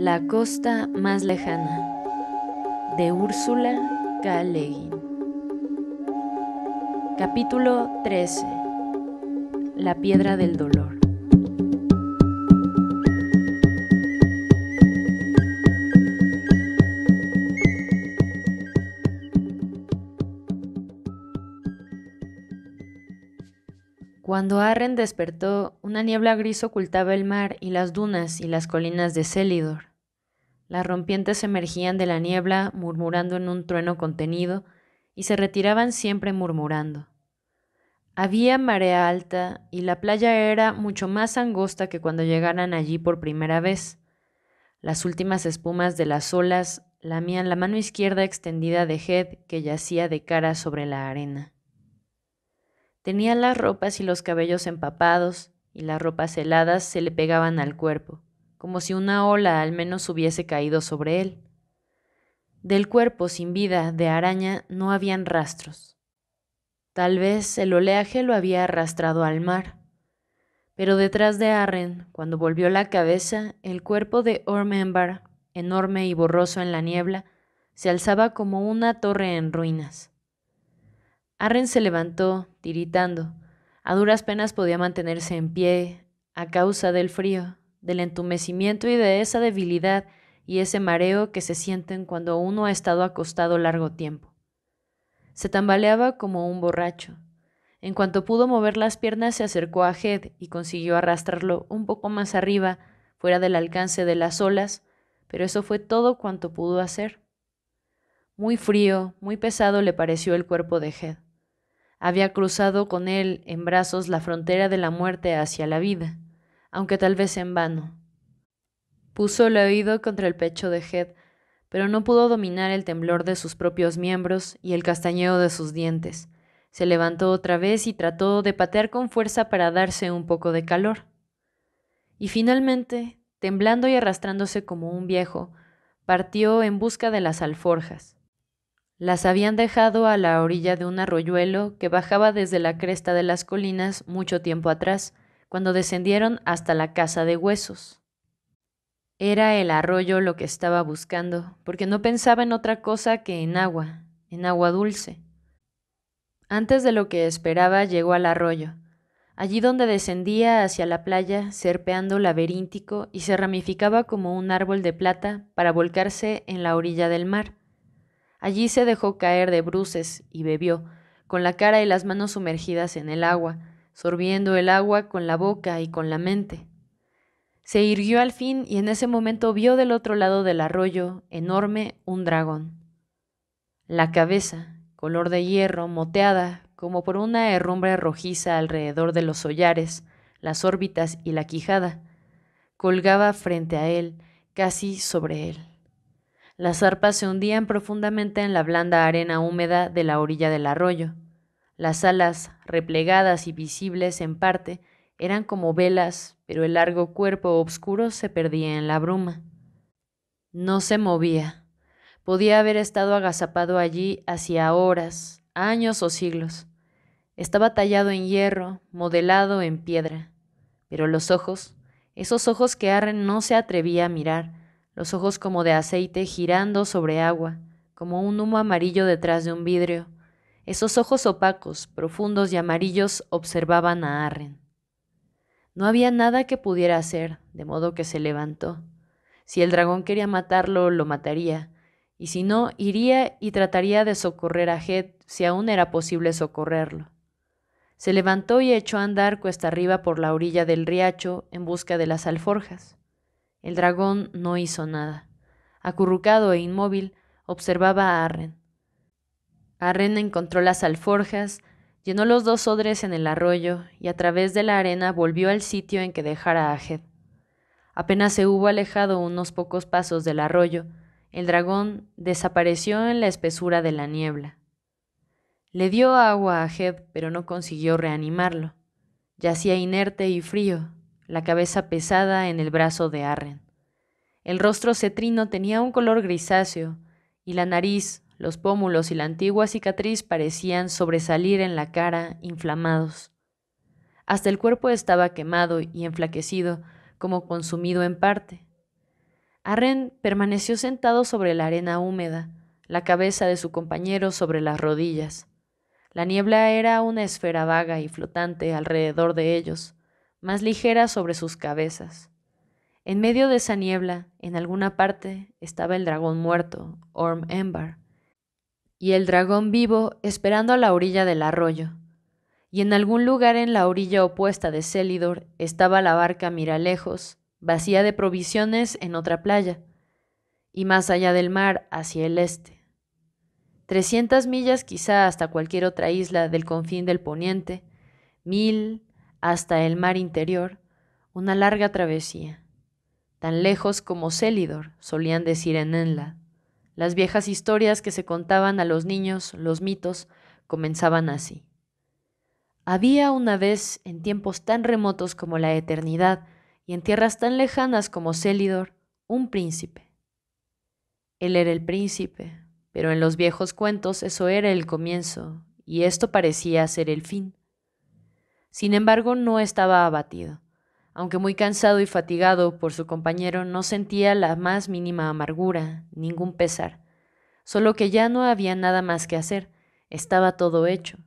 La costa más lejana de Úrsula K. Capítulo 13. La piedra del dolor. Cuando Arren despertó, una niebla gris ocultaba el mar y las dunas y las colinas de Célidor. Las rompientes emergían de la niebla murmurando en un trueno contenido y se retiraban siempre murmurando. Había marea alta y la playa era mucho más angosta que cuando llegaran allí por primera vez. Las últimas espumas de las olas lamían la mano izquierda extendida de Head que yacía de cara sobre la arena. Tenía las ropas y los cabellos empapados, y las ropas heladas se le pegaban al cuerpo como si una ola al menos hubiese caído sobre él. Del cuerpo sin vida de araña no habían rastros. Tal vez el oleaje lo había arrastrado al mar. Pero detrás de Arren, cuando volvió la cabeza, el cuerpo de Ormembar, enorme y borroso en la niebla, se alzaba como una torre en ruinas. Arren se levantó, tiritando. A duras penas podía mantenerse en pie a causa del frío del entumecimiento y de esa debilidad y ese mareo que se sienten cuando uno ha estado acostado largo tiempo. Se tambaleaba como un borracho. En cuanto pudo mover las piernas, se acercó a Head y consiguió arrastrarlo un poco más arriba, fuera del alcance de las olas, pero eso fue todo cuanto pudo hacer. Muy frío, muy pesado le pareció el cuerpo de Head. Había cruzado con él en brazos la frontera de la muerte hacia la vida aunque tal vez en vano. Puso el oído contra el pecho de Head, pero no pudo dominar el temblor de sus propios miembros y el castañeo de sus dientes. Se levantó otra vez y trató de patear con fuerza para darse un poco de calor. Y finalmente, temblando y arrastrándose como un viejo, partió en busca de las alforjas. Las habían dejado a la orilla de un arroyuelo que bajaba desde la cresta de las colinas mucho tiempo atrás, cuando descendieron hasta la casa de huesos. Era el arroyo lo que estaba buscando, porque no pensaba en otra cosa que en agua, en agua dulce. Antes de lo que esperaba llegó al arroyo, allí donde descendía hacia la playa, serpeando laberíntico y se ramificaba como un árbol de plata para volcarse en la orilla del mar. Allí se dejó caer de bruces y bebió, con la cara y las manos sumergidas en el agua, sorbiendo el agua con la boca y con la mente. Se irguió al fin y en ese momento vio del otro lado del arroyo, enorme, un dragón. La cabeza, color de hierro, moteada, como por una herrumbre rojiza alrededor de los sollares, las órbitas y la quijada, colgaba frente a él, casi sobre él. Las arpas se hundían profundamente en la blanda arena húmeda de la orilla del arroyo. Las alas, replegadas y visibles en parte, eran como velas, pero el largo cuerpo oscuro se perdía en la bruma. No se movía. Podía haber estado agazapado allí hacía horas, años o siglos. Estaba tallado en hierro, modelado en piedra. Pero los ojos, esos ojos que Arren no se atrevía a mirar, los ojos como de aceite girando sobre agua, como un humo amarillo detrás de un vidrio, esos ojos opacos, profundos y amarillos observaban a Arren. No había nada que pudiera hacer, de modo que se levantó. Si el dragón quería matarlo, lo mataría, y si no, iría y trataría de socorrer a Het si aún era posible socorrerlo. Se levantó y echó a andar cuesta arriba por la orilla del riacho en busca de las alforjas. El dragón no hizo nada. Acurrucado e inmóvil, observaba a Arren. Arren encontró las alforjas, llenó los dos odres en el arroyo y a través de la arena volvió al sitio en que dejara a Hed. Apenas se hubo alejado unos pocos pasos del arroyo, el dragón desapareció en la espesura de la niebla. Le dio agua a Hed, pero no consiguió reanimarlo. Yacía inerte y frío, la cabeza pesada en el brazo de Arren. El rostro cetrino tenía un color grisáceo y la nariz, los pómulos y la antigua cicatriz parecían sobresalir en la cara, inflamados. Hasta el cuerpo estaba quemado y enflaquecido, como consumido en parte. Arren permaneció sentado sobre la arena húmeda, la cabeza de su compañero sobre las rodillas. La niebla era una esfera vaga y flotante alrededor de ellos, más ligera sobre sus cabezas. En medio de esa niebla, en alguna parte, estaba el dragón muerto, Orm Embar y el dragón vivo esperando a la orilla del arroyo. Y en algún lugar en la orilla opuesta de Célidor estaba la barca Miralejos, vacía de provisiones en otra playa, y más allá del mar hacia el este. Trescientas millas quizá hasta cualquier otra isla del confín del poniente, mil hasta el mar interior, una larga travesía, tan lejos como Célidor, solían decir en Enla. Las viejas historias que se contaban a los niños, los mitos, comenzaban así. Había una vez, en tiempos tan remotos como la eternidad y en tierras tan lejanas como Célidor, un príncipe. Él era el príncipe, pero en los viejos cuentos eso era el comienzo, y esto parecía ser el fin. Sin embargo, no estaba abatido. Aunque muy cansado y fatigado por su compañero, no sentía la más mínima amargura, ningún pesar, solo que ya no había nada más que hacer, estaba todo hecho.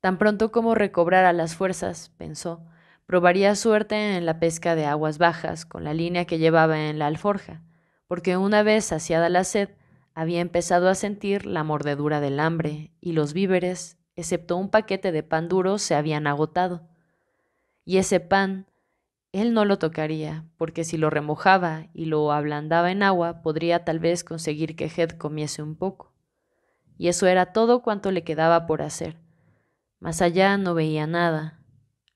Tan pronto como recobrara las fuerzas, pensó, probaría suerte en la pesca de aguas bajas con la línea que llevaba en la alforja, porque una vez saciada la sed, había empezado a sentir la mordedura del hambre y los víveres, excepto un paquete de pan duro, se habían agotado. Y ese pan, él no lo tocaría, porque si lo remojaba y lo ablandaba en agua, podría tal vez conseguir que Hed comiese un poco. Y eso era todo cuanto le quedaba por hacer. Más allá no veía nada.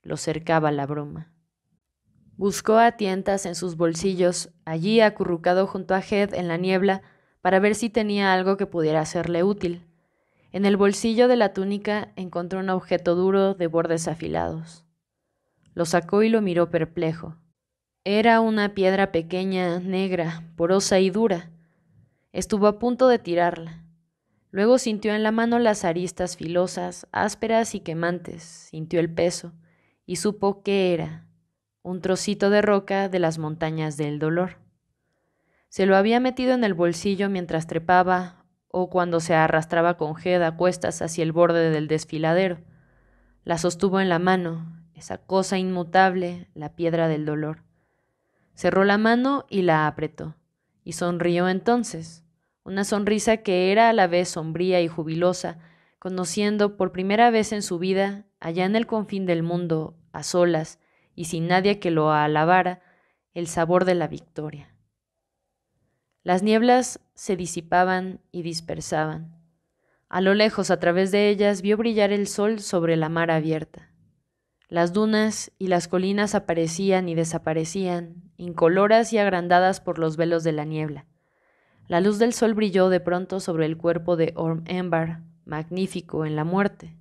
Lo cercaba la broma. Buscó a tientas en sus bolsillos, allí acurrucado junto a Hed en la niebla, para ver si tenía algo que pudiera serle útil. En el bolsillo de la túnica encontró un objeto duro de bordes afilados. Lo sacó y lo miró perplejo. Era una piedra pequeña, negra, porosa y dura. Estuvo a punto de tirarla. Luego sintió en la mano las aristas filosas, ásperas y quemantes, sintió el peso, y supo qué era, un trocito de roca de las montañas del dolor. Se lo había metido en el bolsillo mientras trepaba o cuando se arrastraba con jeda a cuestas hacia el borde del desfiladero. La sostuvo en la mano, esa cosa inmutable, la piedra del dolor. Cerró la mano y la apretó, y sonrió entonces, una sonrisa que era a la vez sombría y jubilosa, conociendo por primera vez en su vida, allá en el confín del mundo, a solas y sin nadie que lo alabara, el sabor de la victoria. Las nieblas se disipaban y dispersaban. A lo lejos, a través de ellas, vio brillar el sol sobre la mar abierta. Las dunas y las colinas aparecían y desaparecían, incoloras y agrandadas por los velos de la niebla. La luz del sol brilló de pronto sobre el cuerpo de Orm Embar, magnífico en la muerte.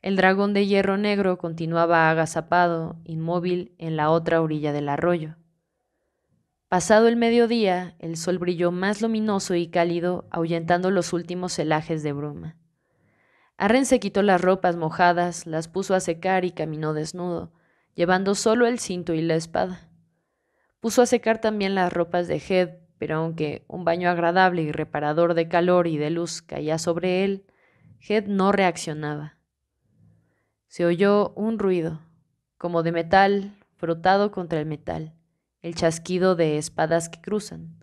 El dragón de hierro negro continuaba agazapado, inmóvil, en la otra orilla del arroyo. Pasado el mediodía, el sol brilló más luminoso y cálido, ahuyentando los últimos celajes de bruma. Arren se quitó las ropas mojadas, las puso a secar y caminó desnudo, llevando solo el cinto y la espada. Puso a secar también las ropas de Head, pero aunque un baño agradable y reparador de calor y de luz caía sobre él, Head no reaccionaba. Se oyó un ruido, como de metal frotado contra el metal, el chasquido de espadas que cruzan.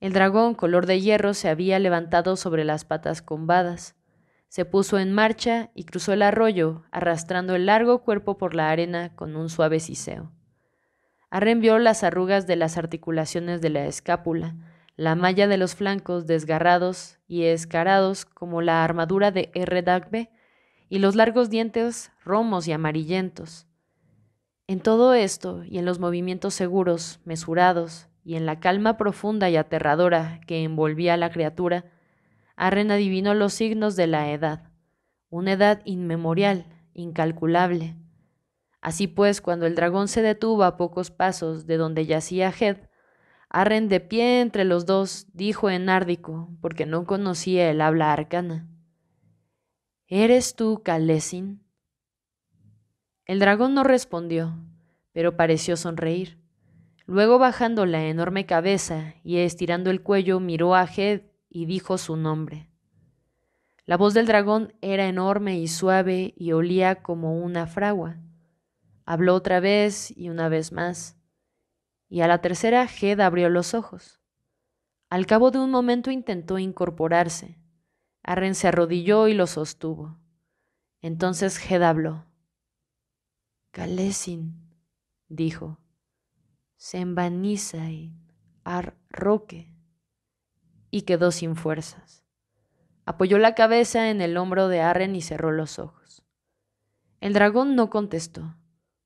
El dragón color de hierro se había levantado sobre las patas combadas, se puso en marcha y cruzó el arroyo, arrastrando el largo cuerpo por la arena con un suave siseo. Arren las arrugas de las articulaciones de la escápula, la malla de los flancos desgarrados y escarados como la armadura de R. Dagbe, y los largos dientes romos y amarillentos. En todo esto y en los movimientos seguros, mesurados, y en la calma profunda y aterradora que envolvía a la criatura, Arren adivinó los signos de la edad, una edad inmemorial, incalculable. Así pues, cuando el dragón se detuvo a pocos pasos de donde yacía Hed, Arren de pie entre los dos dijo en árdico, porque no conocía el habla arcana. ¿Eres tú Kalesin? El dragón no respondió, pero pareció sonreír. Luego bajando la enorme cabeza y estirando el cuello miró a Hed, y dijo su nombre. La voz del dragón era enorme y suave y olía como una fragua. Habló otra vez y una vez más, y a la tercera Ged abrió los ojos. Al cabo de un momento intentó incorporarse. Arren se arrodilló y lo sostuvo. Entonces Ged habló. Galesin, dijo, Sembanisain ar roque y quedó sin fuerzas. Apoyó la cabeza en el hombro de Arren y cerró los ojos. El dragón no contestó.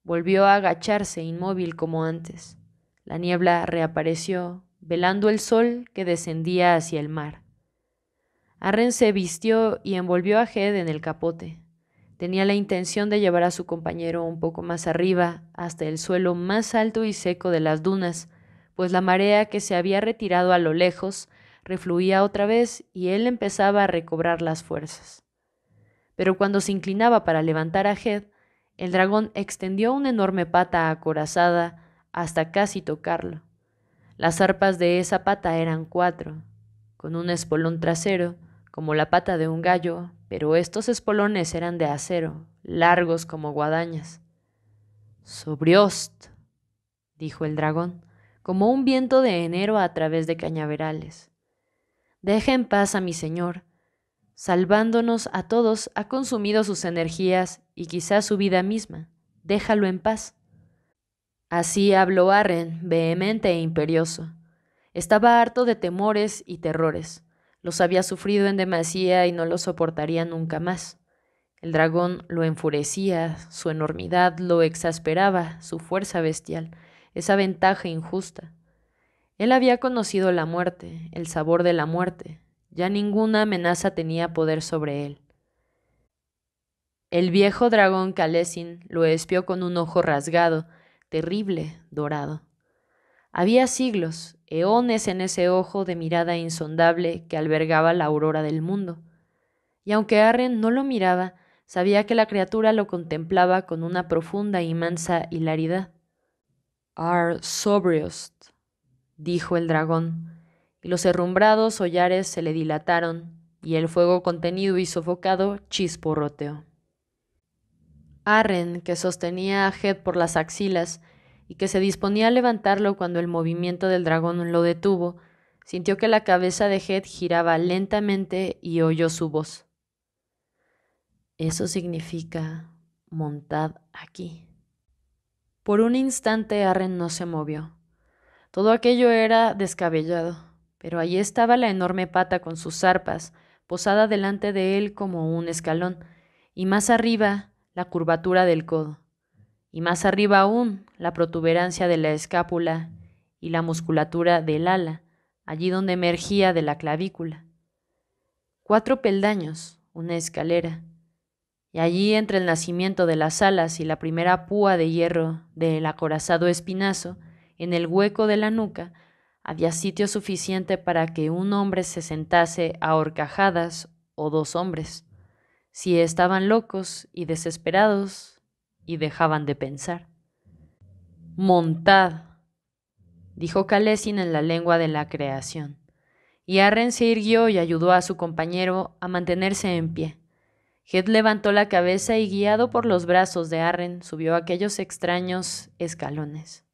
Volvió a agacharse inmóvil como antes. La niebla reapareció, velando el sol que descendía hacia el mar. Arren se vistió y envolvió a Jed en el capote. Tenía la intención de llevar a su compañero un poco más arriba, hasta el suelo más alto y seco de las dunas, pues la marea que se había retirado a lo lejos refluía otra vez y él empezaba a recobrar las fuerzas. Pero cuando se inclinaba para levantar a Head, el dragón extendió una enorme pata acorazada hasta casi tocarlo. Las arpas de esa pata eran cuatro, con un espolón trasero, como la pata de un gallo, pero estos espolones eran de acero, largos como guadañas. Sobriost, dijo el dragón, como un viento de enero a través de cañaverales. Deja en paz a mi Señor. Salvándonos a todos, ha consumido sus energías y quizás su vida misma. Déjalo en paz. Así habló Arren, vehemente e imperioso. Estaba harto de temores y terrores. Los había sufrido en demasía y no los soportaría nunca más. El dragón lo enfurecía, su enormidad lo exasperaba, su fuerza bestial, esa ventaja injusta. Él había conocido la muerte, el sabor de la muerte. Ya ninguna amenaza tenía poder sobre él. El viejo dragón Kalesin lo espió con un ojo rasgado, terrible, dorado. Había siglos, eones en ese ojo de mirada insondable que albergaba la aurora del mundo. Y aunque Arren no lo miraba, sabía que la criatura lo contemplaba con una profunda y mansa hilaridad. Ar Sobriost, dijo el dragón, y los herrumbrados hollares se le dilataron, y el fuego contenido y sofocado chisporroteó. Arren, que sostenía a Head por las axilas y que se disponía a levantarlo cuando el movimiento del dragón lo detuvo, sintió que la cabeza de Head giraba lentamente y oyó su voz. Eso significa montad aquí. Por un instante Arren no se movió. Todo aquello era descabellado, pero allí estaba la enorme pata con sus zarpas, posada delante de él como un escalón, y más arriba la curvatura del codo, y más arriba aún la protuberancia de la escápula y la musculatura del ala, allí donde emergía de la clavícula. Cuatro peldaños, una escalera, y allí entre el nacimiento de las alas y la primera púa de hierro del acorazado espinazo, en el hueco de la nuca, había sitio suficiente para que un hombre se sentase a horcajadas o dos hombres, si estaban locos y desesperados y dejaban de pensar. Montad, dijo Kalesin en la lengua de la creación, y Arren se irguió y ayudó a su compañero a mantenerse en pie. Head levantó la cabeza y guiado por los brazos de Arren subió aquellos extraños escalones.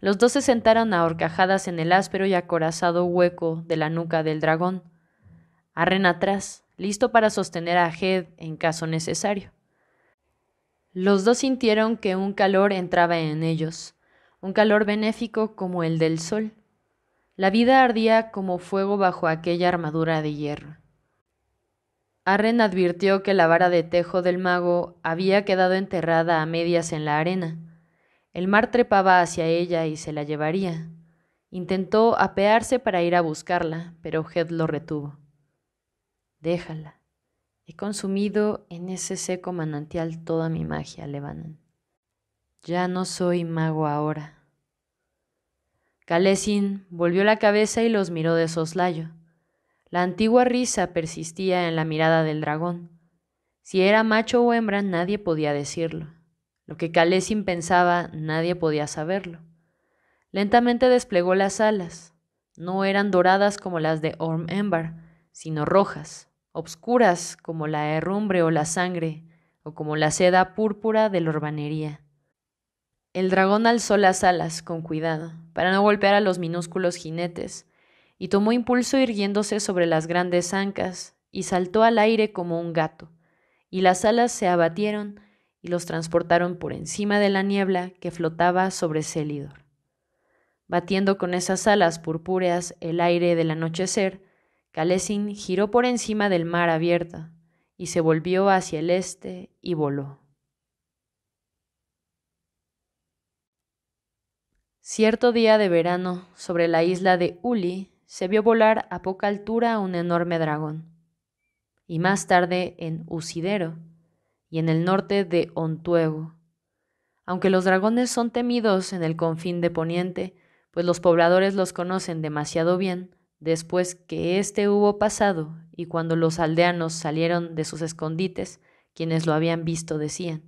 Los dos se sentaron a horcajadas en el áspero y acorazado hueco de la nuca del dragón. Arren atrás, listo para sostener a Hed en caso necesario. Los dos sintieron que un calor entraba en ellos, un calor benéfico como el del sol. La vida ardía como fuego bajo aquella armadura de hierro. Arren advirtió que la vara de tejo del mago había quedado enterrada a medias en la arena. El mar trepaba hacia ella y se la llevaría. Intentó apearse para ir a buscarla, pero Head lo retuvo. Déjala. He consumido en ese seco manantial toda mi magia, Lebanon. Ya no soy mago ahora. Kalesin volvió la cabeza y los miró de soslayo. La antigua risa persistía en la mirada del dragón. Si era macho o hembra, nadie podía decirlo. Lo que Calesin pensaba nadie podía saberlo. Lentamente desplegó las alas. No eran doradas como las de Orm Embar, sino rojas, obscuras como la herrumbre o la sangre, o como la seda púrpura de la orbanería. El dragón alzó las alas con cuidado, para no golpear a los minúsculos jinetes, y tomó impulso irguiéndose sobre las grandes ancas, y saltó al aire como un gato, y las alas se abatieron y los transportaron por encima de la niebla que flotaba sobre Celidor, Batiendo con esas alas purpúreas el aire del anochecer, Kalesin giró por encima del mar abierta y se volvió hacia el este y voló. Cierto día de verano, sobre la isla de Uli, se vio volar a poca altura un enorme dragón, y más tarde en Usidero, y en el norte de Ontuego. Aunque los dragones son temidos en el confín de Poniente, pues los pobladores los conocen demasiado bien, después que éste hubo pasado y cuando los aldeanos salieron de sus escondites, quienes lo habían visto decían,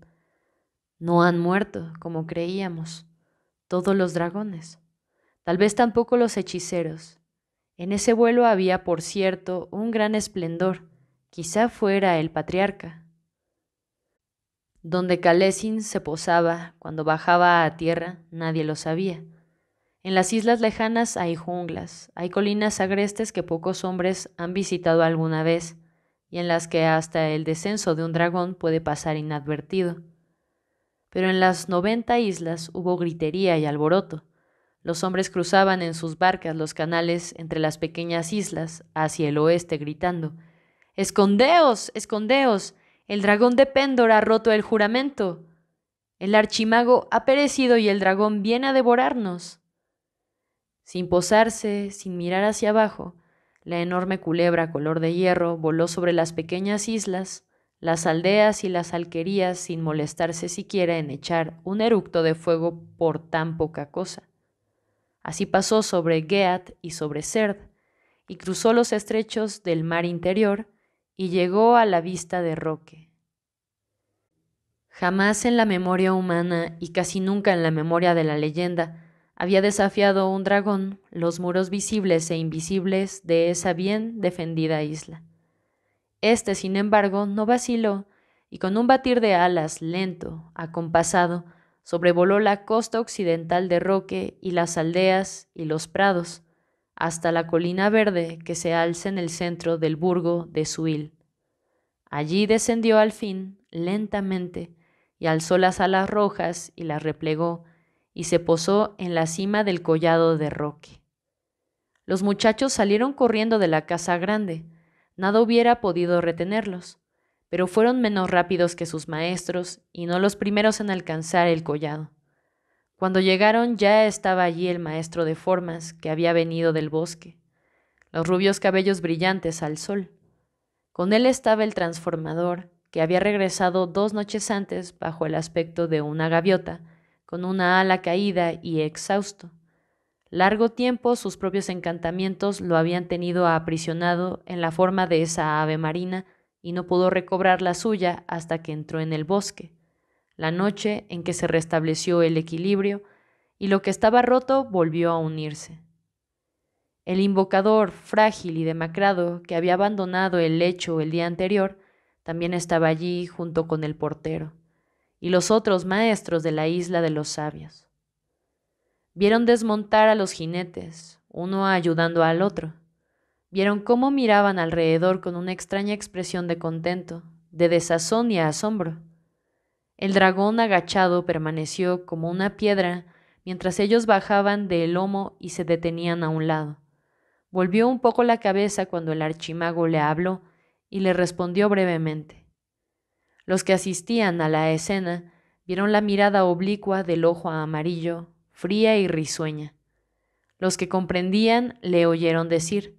No han muerto, como creíamos, todos los dragones, tal vez tampoco los hechiceros. En ese vuelo había, por cierto, un gran esplendor, quizá fuera el patriarca, donde Kalesin se posaba cuando bajaba a tierra, nadie lo sabía. En las islas lejanas hay junglas, hay colinas agrestes que pocos hombres han visitado alguna vez, y en las que hasta el descenso de un dragón puede pasar inadvertido. Pero en las noventa islas hubo gritería y alboroto. Los hombres cruzaban en sus barcas los canales entre las pequeñas islas hacia el oeste gritando, Escondeos, escondeos, el dragón de Péndor ha roto el juramento. El archimago ha perecido y el dragón viene a devorarnos. Sin posarse, sin mirar hacia abajo, la enorme culebra color de hierro voló sobre las pequeñas islas, las aldeas y las alquerías sin molestarse siquiera en echar un eructo de fuego por tan poca cosa. Así pasó sobre Geat y sobre Serd, y cruzó los estrechos del mar interior y llegó a la vista de Roque. Jamás en la memoria humana y casi nunca en la memoria de la leyenda había desafiado un dragón los muros visibles e invisibles de esa bien defendida isla. Este, sin embargo, no vaciló y con un batir de alas lento, acompasado, sobrevoló la costa occidental de Roque y las aldeas y los prados, hasta la colina verde que se alza en el centro del burgo de Suil. Allí descendió al fin, lentamente, y alzó las alas rojas y las replegó, y se posó en la cima del collado de roque. Los muchachos salieron corriendo de la casa grande, nada hubiera podido retenerlos, pero fueron menos rápidos que sus maestros y no los primeros en alcanzar el collado. Cuando llegaron ya estaba allí el maestro de formas que había venido del bosque, los rubios cabellos brillantes al sol. Con él estaba el transformador, que había regresado dos noches antes bajo el aspecto de una gaviota, con una ala caída y exhausto. Largo tiempo sus propios encantamientos lo habían tenido aprisionado en la forma de esa ave marina y no pudo recobrar la suya hasta que entró en el bosque, la noche en que se restableció el equilibrio y lo que estaba roto volvió a unirse. El invocador, frágil y demacrado, que había abandonado el lecho el día anterior, también estaba allí junto con el portero y los otros maestros de la isla de los sabios. Vieron desmontar a los jinetes, uno ayudando al otro. Vieron cómo miraban alrededor con una extraña expresión de contento, de desazón y asombro. El dragón agachado permaneció como una piedra mientras ellos bajaban del lomo y se detenían a un lado. Volvió un poco la cabeza cuando el archimago le habló y le respondió brevemente. Los que asistían a la escena vieron la mirada oblicua del ojo amarillo, fría y risueña. Los que comprendían le oyeron decir,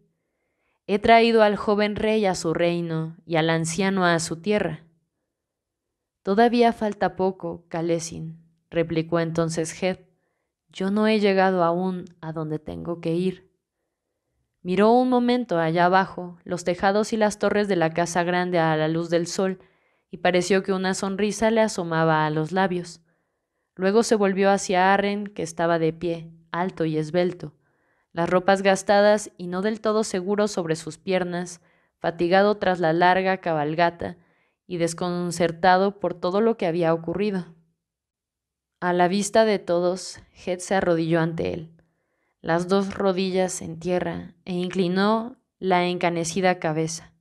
He traído al joven rey a su reino y al anciano a su tierra. Todavía falta poco, Calesin, replicó entonces Jed: Yo no he llegado aún a donde tengo que ir. Miró un momento allá abajo los tejados y las torres de la casa grande a la luz del sol, y pareció que una sonrisa le asomaba a los labios. Luego se volvió hacia Arren, que estaba de pie, alto y esbelto, las ropas gastadas y no del todo seguro sobre sus piernas, fatigado tras la larga cabalgata y desconcertado por todo lo que había ocurrido. A la vista de todos, Het se arrodilló ante él las dos rodillas en tierra e inclinó la encanecida cabeza.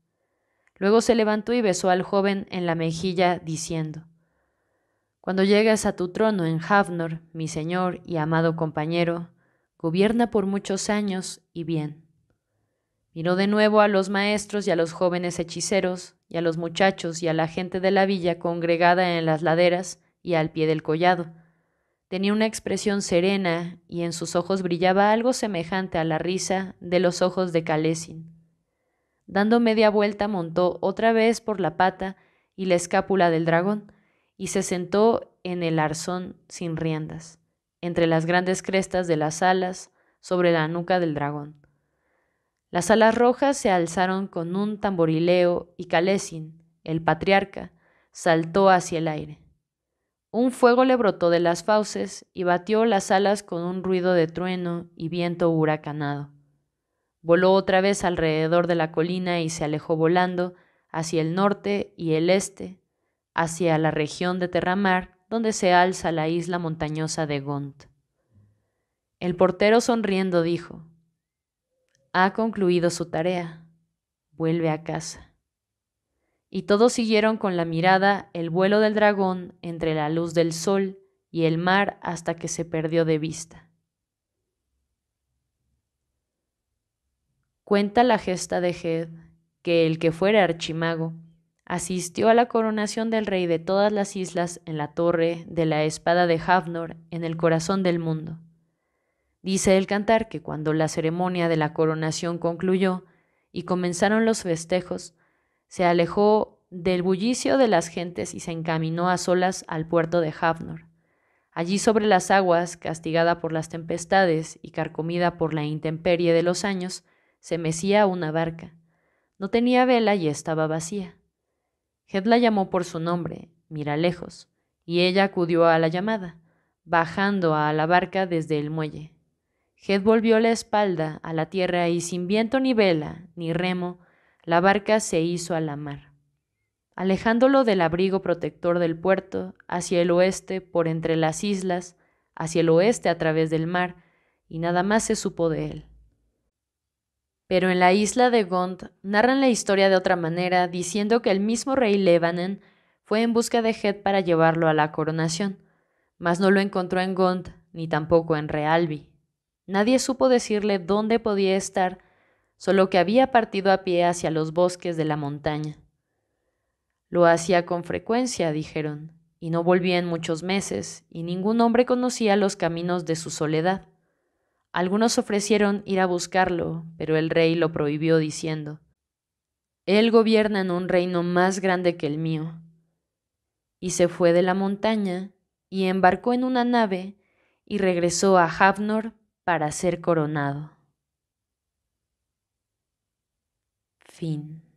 Luego se levantó y besó al joven en la mejilla, diciendo, Cuando llegas a tu trono en Havnor, mi señor y amado compañero, gobierna por muchos años y bien. Miró de nuevo a los maestros y a los jóvenes hechiceros, y a los muchachos y a la gente de la villa congregada en las laderas y al pie del collado, Tenía una expresión serena y en sus ojos brillaba algo semejante a la risa de los ojos de Calesin. Dando media vuelta montó otra vez por la pata y la escápula del dragón y se sentó en el arzón sin riendas, entre las grandes crestas de las alas sobre la nuca del dragón. Las alas rojas se alzaron con un tamborileo y Calesin, el patriarca, saltó hacia el aire. Un fuego le brotó de las fauces y batió las alas con un ruido de trueno y viento huracanado. Voló otra vez alrededor de la colina y se alejó volando hacia el norte y el este, hacia la región de Terramar, donde se alza la isla montañosa de Gont. El portero sonriendo dijo, Ha concluido su tarea, vuelve a casa. Y todos siguieron con la mirada el vuelo del dragón entre la luz del sol y el mar hasta que se perdió de vista. Cuenta la gesta de Head que el que fuera archimago asistió a la coronación del rey de todas las islas en la torre de la espada de Hafnor en el corazón del mundo. Dice el cantar que cuando la ceremonia de la coronación concluyó y comenzaron los festejos, se alejó del bullicio de las gentes y se encaminó a solas al puerto de Hafnor. Allí sobre las aguas, castigada por las tempestades y carcomida por la intemperie de los años, se mecía una barca. No tenía vela y estaba vacía. Ged la llamó por su nombre, mira lejos, y ella acudió a la llamada, bajando a la barca desde el muelle. Hed volvió la espalda a la tierra y sin viento ni vela, ni remo, la barca se hizo a la mar, alejándolo del abrigo protector del puerto hacia el oeste por entre las islas, hacia el oeste a través del mar, y nada más se supo de él. Pero en la isla de Gond narran la historia de otra manera, diciendo que el mismo rey Lebanon fue en busca de Het para llevarlo a la coronación, mas no lo encontró en Gond ni tampoco en Realvi. Nadie supo decirle dónde podía estar solo que había partido a pie hacia los bosques de la montaña. Lo hacía con frecuencia, dijeron, y no volvía en muchos meses, y ningún hombre conocía los caminos de su soledad. Algunos ofrecieron ir a buscarlo, pero el rey lo prohibió diciendo, Él gobierna en un reino más grande que el mío. Y se fue de la montaña, y embarcó en una nave, y regresó a Havnor para ser coronado. fin.